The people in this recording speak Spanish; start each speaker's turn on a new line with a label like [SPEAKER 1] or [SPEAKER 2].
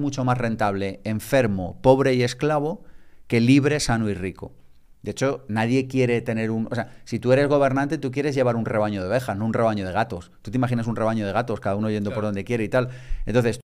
[SPEAKER 1] mucho más rentable enfermo, pobre y esclavo que libre, sano y rico. De hecho, nadie quiere tener un... O sea, si tú eres gobernante, tú quieres llevar un rebaño de ovejas, no un rebaño de gatos. Tú te imaginas un rebaño de gatos, cada uno yendo por donde quiere y tal. Entonces,